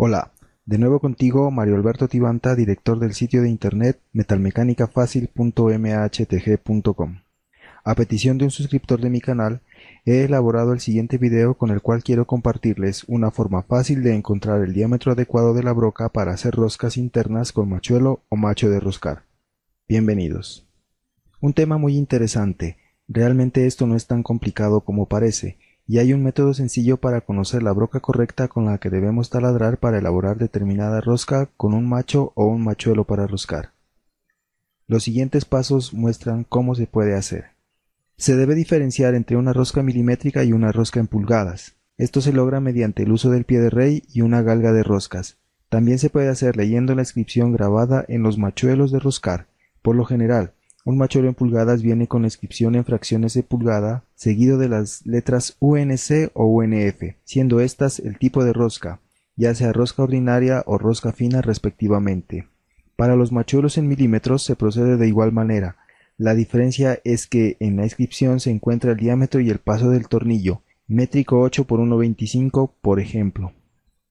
Hola, de nuevo contigo Mario Alberto Tibanta, director del sitio de internet metalmecánicafácil.mhtg.com. A petición de un suscriptor de mi canal, he elaborado el siguiente video con el cual quiero compartirles una forma fácil de encontrar el diámetro adecuado de la broca para hacer roscas internas con machuelo o macho de roscar. Bienvenidos. Un tema muy interesante. Realmente esto no es tan complicado como parece y hay un método sencillo para conocer la broca correcta con la que debemos taladrar para elaborar determinada rosca con un macho o un machuelo para roscar. Los siguientes pasos muestran cómo se puede hacer. Se debe diferenciar entre una rosca milimétrica y una rosca en pulgadas. Esto se logra mediante el uso del pie de rey y una galga de roscas. También se puede hacer leyendo la inscripción grabada en los machuelos de roscar. Por lo general, un machuelo en pulgadas viene con la inscripción en fracciones de pulgada, seguido de las letras UNC o UNF, siendo estas el tipo de rosca, ya sea rosca ordinaria o rosca fina respectivamente. Para los machuelos en milímetros se procede de igual manera. La diferencia es que en la inscripción se encuentra el diámetro y el paso del tornillo, métrico 8 por 1.25, por ejemplo.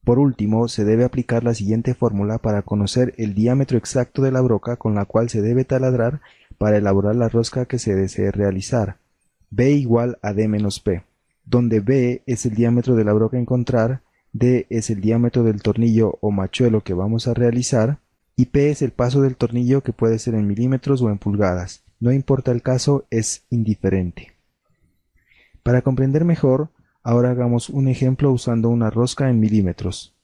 Por último, se debe aplicar la siguiente fórmula para conocer el diámetro exacto de la broca con la cual se debe taladrar para elaborar la rosca que se desee realizar. B igual a D menos P, donde B es el diámetro de la broca a encontrar, D es el diámetro del tornillo o machuelo que vamos a realizar, y P es el paso del tornillo que puede ser en milímetros o en pulgadas. No importa el caso, es indiferente. Para comprender mejor, ahora hagamos un ejemplo usando una rosca en milímetros.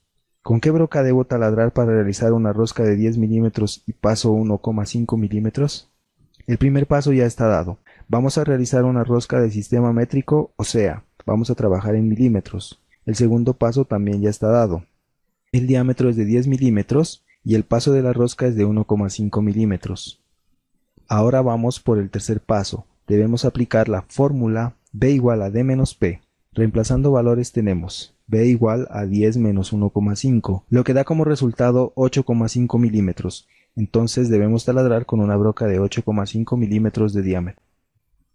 ¿Con qué broca debo taladrar para realizar una rosca de 10 milímetros y paso 1,5 milímetros? El primer paso ya está dado. Vamos a realizar una rosca de sistema métrico, o sea, vamos a trabajar en milímetros. El segundo paso también ya está dado. El diámetro es de 10 milímetros y el paso de la rosca es de 1,5 milímetros. Ahora vamos por el tercer paso. Debemos aplicar la fórmula B igual a D menos P. Reemplazando valores tenemos B igual a 10 menos 1,5, lo que da como resultado 8,5 milímetros entonces debemos taladrar con una broca de 8,5 milímetros de diámetro.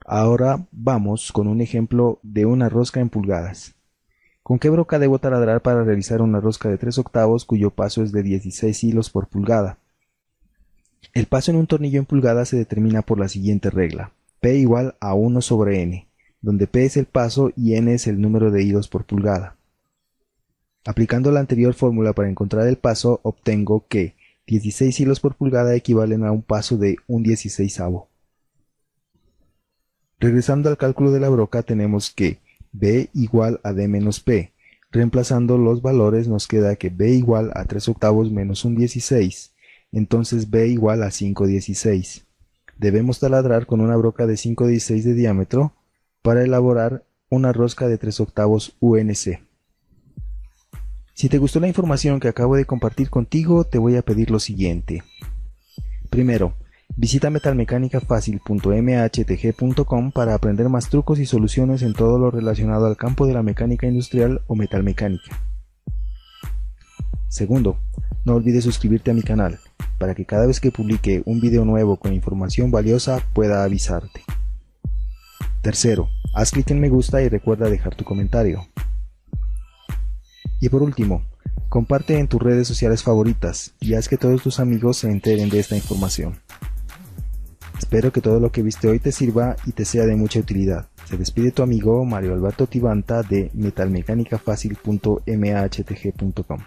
Ahora vamos con un ejemplo de una rosca en pulgadas. ¿Con qué broca debo taladrar para realizar una rosca de 3 octavos cuyo paso es de 16 hilos por pulgada? El paso en un tornillo en pulgada se determina por la siguiente regla. P igual a 1 sobre N, donde P es el paso y N es el número de hilos por pulgada. Aplicando la anterior fórmula para encontrar el paso, obtengo que 16 hilos por pulgada equivalen a un paso de un dieciséisavo. Regresando al cálculo de la broca tenemos que b igual a d menos p. Reemplazando los valores nos queda que b igual a 3 octavos menos un 16, entonces b igual a 5 16. Debemos taladrar con una broca de 5 16 de diámetro para elaborar una rosca de 3 octavos UNC. Si te gustó la información que acabo de compartir contigo, te voy a pedir lo siguiente. Primero, visita metalmecánicafácil.mhtg.com para aprender más trucos y soluciones en todo lo relacionado al campo de la mecánica industrial o metalmecánica. Segundo, no olvides suscribirte a mi canal para que cada vez que publique un video nuevo con información valiosa pueda avisarte. Tercero, haz clic en me gusta y recuerda dejar tu comentario. Y por último, comparte en tus redes sociales favoritas y haz que todos tus amigos se enteren de esta información. Espero que todo lo que viste hoy te sirva y te sea de mucha utilidad. Se despide tu amigo Mario Alberto Tibanta de metalmecánicafácil.mhtg.com.